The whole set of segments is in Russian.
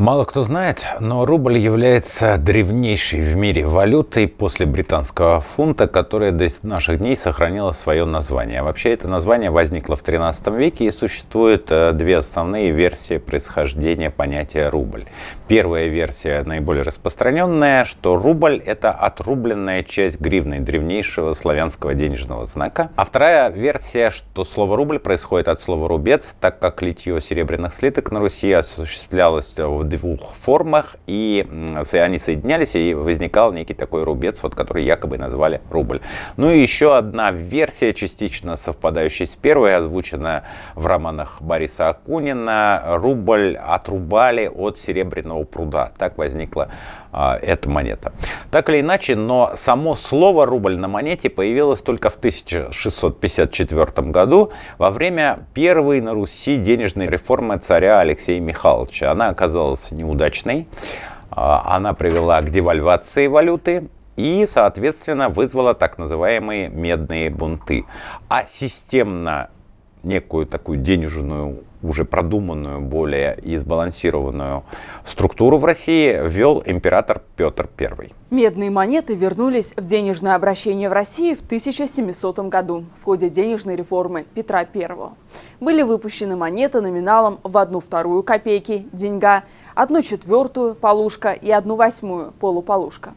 Мало кто знает, но рубль является древнейшей в мире валютой после британского фунта, которая до наших дней сохранила свое название. А вообще это название возникло в 13 веке и существует э, две основные версии происхождения понятия рубль. Первая версия, наиболее распространенная, что рубль это отрубленная часть гривны древнейшего славянского денежного знака. А вторая версия, что слово рубль происходит от слова рубец, так как литье серебряных слиток на Руси осуществлялось в двух формах, и они соединялись, и возникал некий такой рубец, вот, который якобы назвали рубль. Ну и еще одна версия, частично совпадающая с первой, озвучена в романах Бориса Акунина. Рубль отрубали от Серебряного пруда. Так возникла а, эта монета. Так или иначе, но само слово рубль на монете появилось только в 1654 году во время первой на Руси денежной реформы царя Алексея Михайловича. Она оказалась неудачной, а, она привела к девальвации валюты и, соответственно, вызвала так называемые медные бунты. А системно некую такую денежную уже продуманную, более избалансированную структуру в России ввел император Петр I. Медные монеты вернулись в денежное обращение в России в 1700 году в ходе денежной реформы Петра I. Были выпущены монеты номиналом в одну вторую копейки – деньга, одну четвертую – полушка и одну восьмую – полуполушка.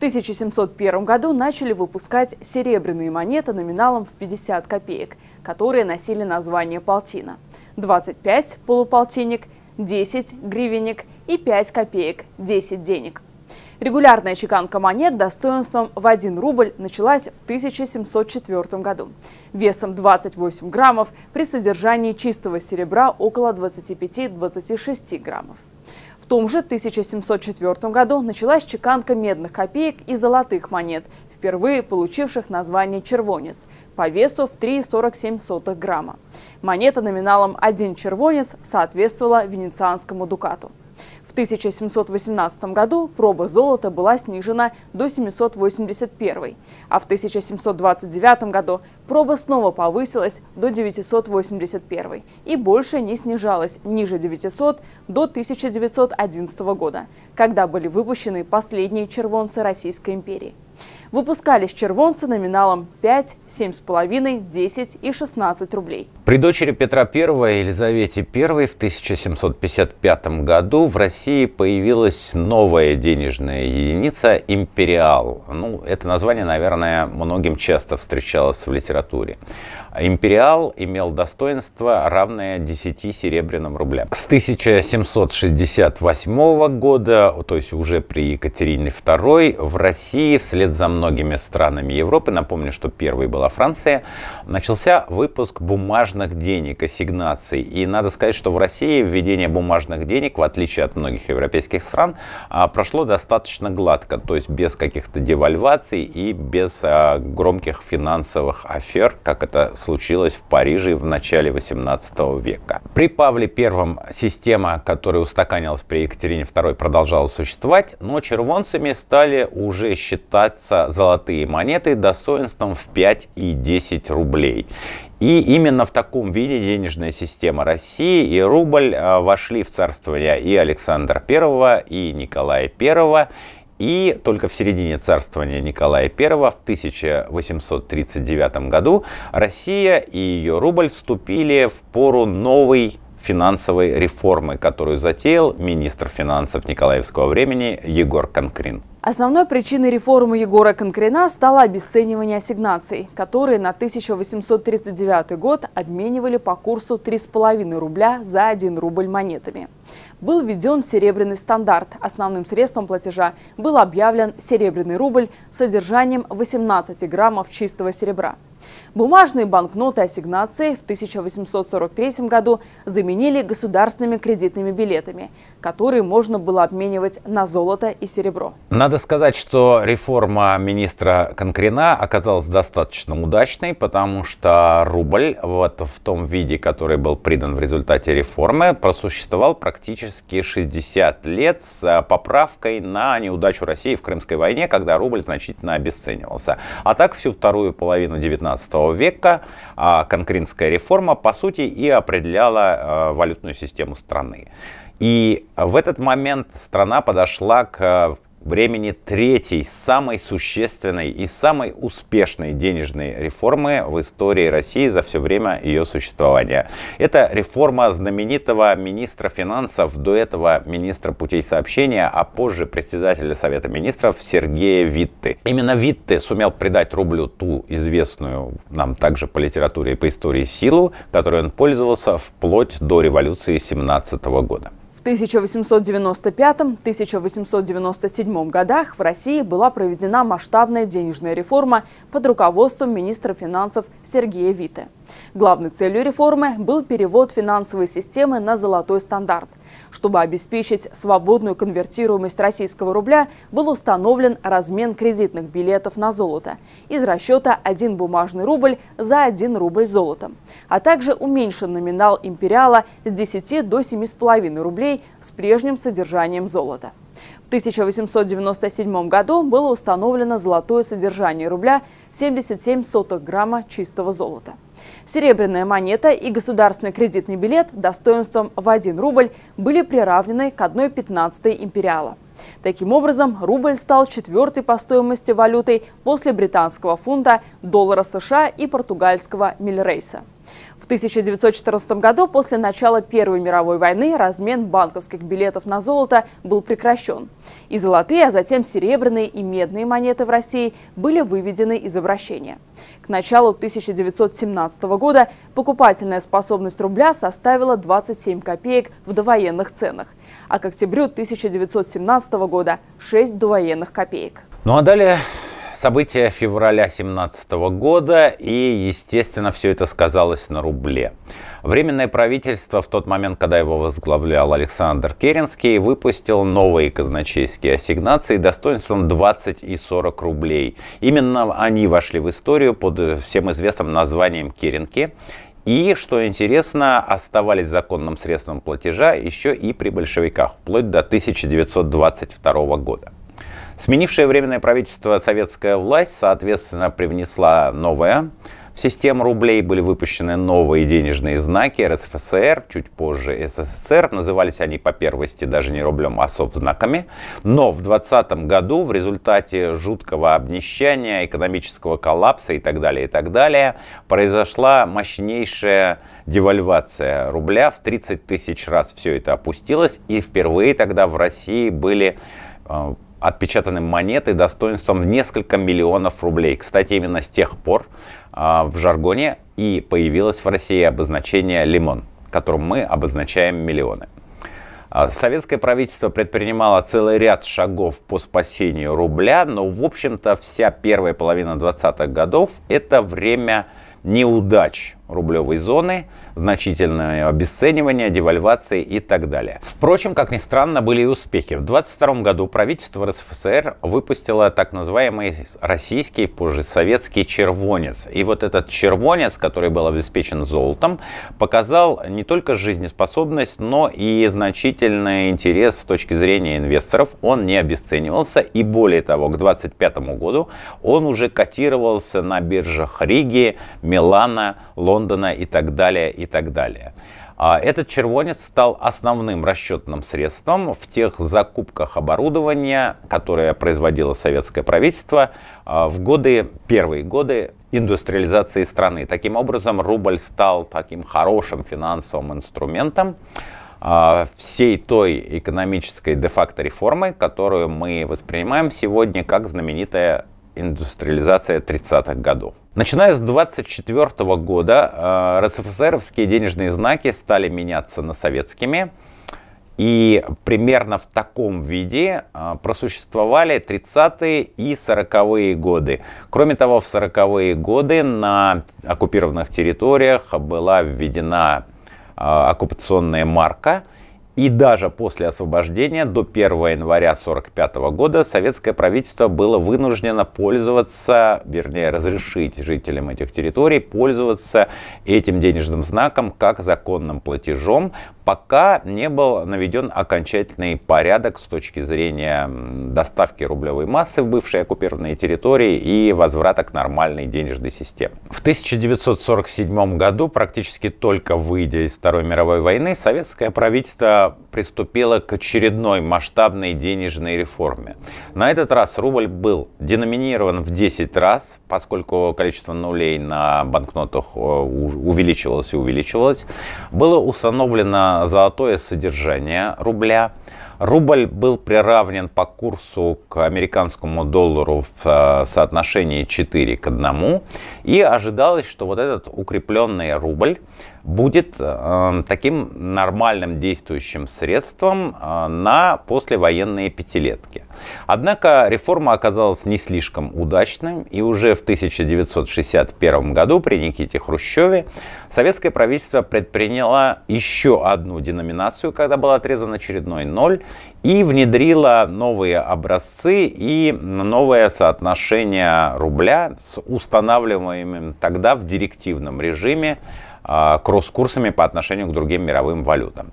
1701 году начали выпускать серебряные монеты номиналом в 50 копеек, которые носили название полтина. 25 – полуполтинник, 10 – гривенник и 5 копеек – 10 денег – Регулярная чеканка монет достоинством в 1 рубль началась в 1704 году. Весом 28 граммов при содержании чистого серебра около 25-26 граммов том же 1704 году началась чеканка медных копеек и золотых монет, впервые получивших название червонец, по весу в 3,47 грамма. Монета номиналом 1 червонец соответствовала венецианскому дукату. В 1718 году проба золота была снижена до 781, а в 1729 году проба снова повысилась до 981 и больше не снижалась ниже 900 до 1911 года, когда были выпущены последние червонцы Российской империи выпускались червонцы номиналом 5, 7,5, 10 и 16 рублей. При дочери Петра I Елизавете I в 1755 году в России появилась новая денежная единица – империал. Ну, это название, наверное, многим часто встречалось в литературе. Империал имел достоинство, равное 10 серебряным рублям. С 1768 года, то есть уже при Екатерине II, в России вслед за многими странами Европы, напомню, что первой была Франция, начался выпуск бумажных денег, ассигнаций. И надо сказать, что в России введение бумажных денег, в отличие от многих европейских стран, а, прошло достаточно гладко, то есть без каких-то девальваций и без а, громких финансовых афер, как это случилось в Париже в начале 18 века. При Павле I система, которая устаканилась при Екатерине II, продолжала существовать, но червонцами стали уже считаться золотые монеты достоинством в 5 и 10 рублей. И именно в таком виде денежная система России и рубль а, вошли в царствование и Александра I, и Николая I, и только в середине царствования Николая I в 1839 году Россия и ее рубль вступили в пору новой финансовой реформы, которую затеял министр финансов Николаевского времени Егор Конкрин. Основной причиной реформы Егора Конкрина стало обесценивание ассигнаций, которые на 1839 год обменивали по курсу 3,5 рубля за 1 рубль монетами был введен серебряный стандарт. Основным средством платежа был объявлен серебряный рубль с содержанием 18 граммов чистого серебра. Бумажные банкноты ассигнации в 1843 году заменили государственными кредитными билетами, которые можно было обменивать на золото и серебро. Надо сказать, что реформа министра Конкрена оказалась достаточно удачной, потому что рубль вот в том виде, который был придан в результате реформы, просуществовал практически 60 лет с э, поправкой на неудачу России в Крымской войне, когда рубль значительно обесценивался. А так всю вторую половину 19 века а конкринская реформа, по сути, и определяла э, валютную систему страны. И в этот момент страна подошла к э, времени третьей, самой существенной и самой успешной денежной реформы в истории России за все время ее существования. Это реформа знаменитого министра финансов, до этого министра путей сообщения, а позже председателя Совета министров Сергея Витты. Именно Витте сумел придать рублю ту известную нам также по литературе и по истории силу, которой он пользовался вплоть до революции 17 года. В 1895-1897 годах в России была проведена масштабная денежная реформа под руководством министра финансов Сергея Виты. Главной целью реформы был перевод финансовой системы на золотой стандарт. Чтобы обеспечить свободную конвертируемость российского рубля, был установлен размен кредитных билетов на золото из расчета 1 бумажный рубль за 1 рубль золотом, а также уменьшен номинал империала с 10 до 7,5 рублей с прежним содержанием золота. В 1897 году было установлено золотое содержание рубля в 77 сотых грамма чистого золота. Серебряная монета и государственный кредитный билет достоинством в 1 рубль были приравнены к 1,15 империала. Таким образом, рубль стал четвертой по стоимости валютой после британского фунта, доллара США и португальского мильрейса. В 1914 году, после начала Первой мировой войны, размен банковских билетов на золото был прекращен. И золотые, а затем серебряные и медные монеты в России были выведены из обращения началу 1917 года покупательная способность рубля составила 27 копеек в довоенных ценах, а к октябрю 1917 года 6 довоенных копеек. Ну а далее события февраля 2017 года, и, естественно, все это сказалось на рубле. Временное правительство в тот момент, когда его возглавлял Александр Керенский, выпустил новые казначейские ассигнации достоинством 20 и 40 рублей. Именно они вошли в историю под всем известным названием Керенки. И, что интересно, оставались законным средством платежа еще и при большевиках, вплоть до 1922 года. Сменившее временное правительство советская власть, соответственно, привнесла новое в систему рублей были выпущены новые денежные знаки РСФСР, чуть позже СССР. Назывались они по первости даже не рублем, а совзнаками. Но в 2020 году в результате жуткого обнищания, экономического коллапса и так далее, и так далее, произошла мощнейшая девальвация рубля. В 30 тысяч раз все это опустилось. И впервые тогда в России были э, отпечатаны монеты достоинством в несколько миллионов рублей. Кстати, именно с тех пор а, в жаргоне и появилось в России обозначение «лимон», которым мы обозначаем миллионы. А, советское правительство предпринимало целый ряд шагов по спасению рубля, но, в общем-то, вся первая половина 20-х годов – это время неудач рублевой зоны – значительное обесценивание, девальвации и так далее. Впрочем, как ни странно, были и успехи. В 22 году правительство РСФСР выпустило так называемый российский, позже советский червонец. И вот этот червонец, который был обеспечен золотом, показал не только жизнеспособность, но и значительный интерес с точки зрения инвесторов. Он не обесценивался и более того, к 25 году он уже котировался на биржах Риги, Милана, Лондона и так далее и так далее. А этот червонец стал основным расчетным средством в тех закупках оборудования, которое производило советское правительство а, в годы, первые годы индустриализации страны. Таким образом, рубль стал таким хорошим финансовым инструментом а, всей той экономической де-факто реформы, которую мы воспринимаем сегодня как знаменитая индустриализация 30-х годов. Начиная с 24 года э, РСФСРовские денежные знаки стали меняться на советскими. И примерно в таком виде э, просуществовали 30-е и 40-е годы. Кроме того, в 40-е годы на оккупированных территориях была введена э, оккупационная марка, и даже после освобождения до 1 января 1945 года советское правительство было вынуждено пользоваться, вернее разрешить жителям этих территорий пользоваться этим денежным знаком как законным платежом, пока не был наведен окончательный порядок с точки зрения доставки рублевой массы в бывшие оккупированные территории и возврата к нормальной денежной системе. В 1947 году, практически только выйдя из Второй мировой войны, советское правительство приступило к очередной масштабной денежной реформе. На этот раз рубль был деноминирован в 10 раз, поскольку количество нулей на банкнотах э, увеличивалось и увеличивалось. Было установлено золотое содержание рубля. Рубль был приравнен по курсу к американскому доллару в э, соотношении 4 к 1. И ожидалось, что вот этот укрепленный рубль будет э, таким нормальным действующим средством э, на послевоенные пятилетки. Однако реформа оказалась не слишком удачным, и уже в 1961 году при Никите Хрущеве советское правительство предприняло еще одну деноминацию, когда был отрезан очередной ноль, и внедрила новые образцы и новое соотношение рубля с устанавливаемым тогда в директивном режиме а, кросс-курсами по отношению к другим мировым валютам.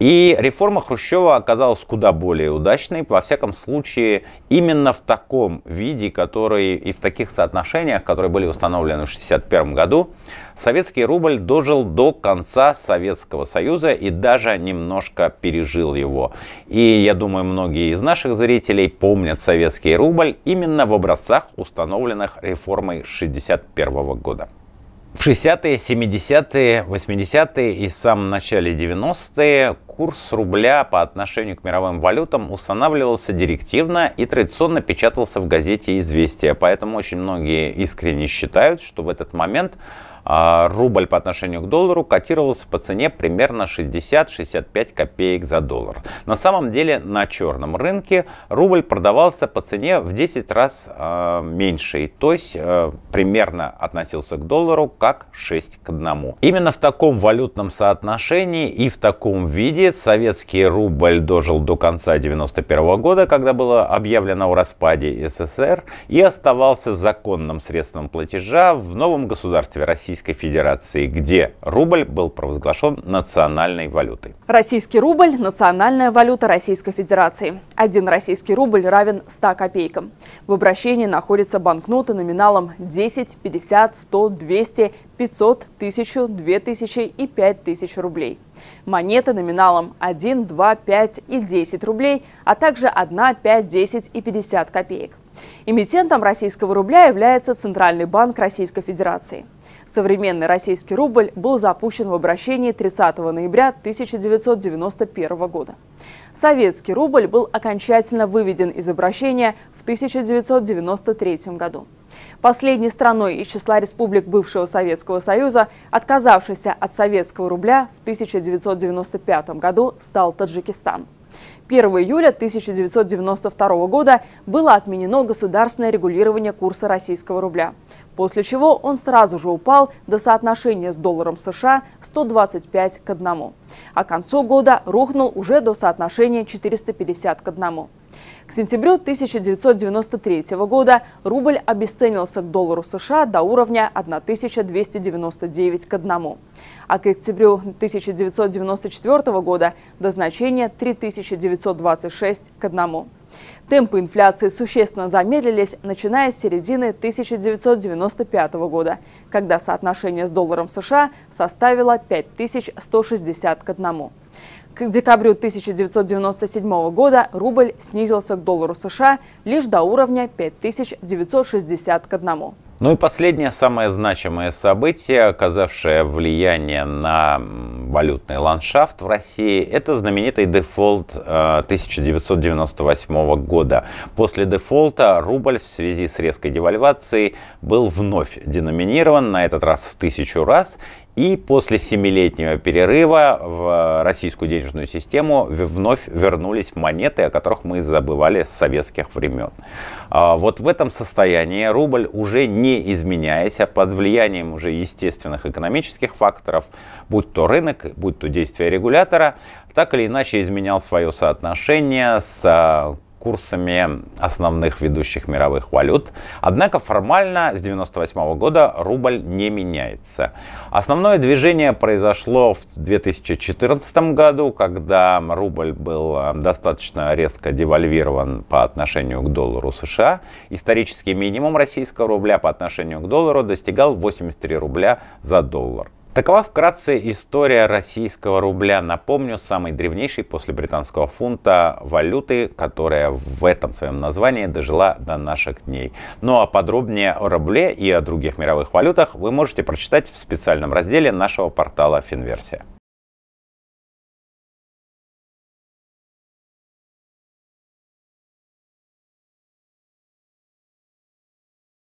И реформа Хрущева оказалась куда более удачной, во всяком случае, именно в таком виде, который и в таких соотношениях, которые были установлены в 1961 году, советский рубль дожил до конца Советского Союза и даже немножко пережил его. И я думаю, многие из наших зрителей помнят советский рубль именно в образцах, установленных реформой 1961 года. В 60-е, 70-е, 80-е и в самом начале 90-е курс рубля по отношению к мировым валютам устанавливался директивно и традиционно печатался в газете «Известия». Поэтому очень многие искренне считают, что в этот момент а рубль по отношению к доллару котировался по цене примерно 60-65 копеек за доллар. На самом деле на черном рынке рубль продавался по цене в 10 раз э, меньше, то есть э, примерно относился к доллару как 6 к 1. Именно в таком валютном соотношении и в таком виде советский рубль дожил до конца 91 года, когда было объявлено о распаде СССР и оставался законным средством платежа в новом государстве России Российской Федерации, где рубль был провозглашен национальной валютой. Российский рубль – национальная валюта Российской Федерации. Один российский рубль равен 100 копейкам. В обращении находятся банкноты номиналом 10, 50, 100, 200, 500, 1000, 2000 и 5000 рублей. Монеты номиналом 1, 2, 5 и 10 рублей, а также 1, 5, 10 и 50 копеек. Эмитентом российского рубля является Центральный банк Российской Федерации. Современный российский рубль был запущен в обращении 30 ноября 1991 года. Советский рубль был окончательно выведен из обращения в 1993 году. Последней страной из числа республик бывшего Советского Союза, отказавшейся от советского рубля в 1995 году, стал Таджикистан. 1 июля 1992 года было отменено государственное регулирование курса российского рубля после чего он сразу же упал до соотношения с долларом США 125 к 1. А к концу года рухнул уже до соотношения 450 к 1. К сентябрю 1993 года рубль обесценился к доллару США до уровня 1299 к 1, а к октябрю 1994 года до значения 3926 к 1. Темпы инфляции существенно замедлились, начиная с середины 1995 года, когда соотношение с долларом США составило 5160 к 1. К декабрю 1997 года рубль снизился к доллару США лишь до уровня 5960 к одному. Ну и последнее, самое значимое событие, оказавшее влияние на валютный ландшафт в России, это знаменитый дефолт 1998 э, года. После дефолта рубль в связи с резкой девальвацией был вновь деноминирован, на этот раз в тысячу раз, и после семилетнего перерыва в российскую денежную систему вновь вернулись монеты, о которых мы забывали с советских времен. А, вот в этом состоянии рубль уже не изменяясь, а под влиянием уже естественных экономических факторов, будь то рынок, будь то действия регулятора, так или иначе изменял свое соотношение с курсами основных ведущих мировых валют. Однако формально с 1998 года рубль не меняется. Основное движение произошло в 2014 году, когда рубль был э, достаточно резко девальвирован по отношению к доллару США. Исторический минимум российского рубля по отношению к доллару достигал 83 рубля за доллар. Такова вкратце история российского рубля. Напомню, самый древнейший после британского фунта валюты, которая в этом своем названии дожила до наших дней. Ну а подробнее о рубле и о других мировых валютах вы можете прочитать в специальном разделе нашего портала Финверсия.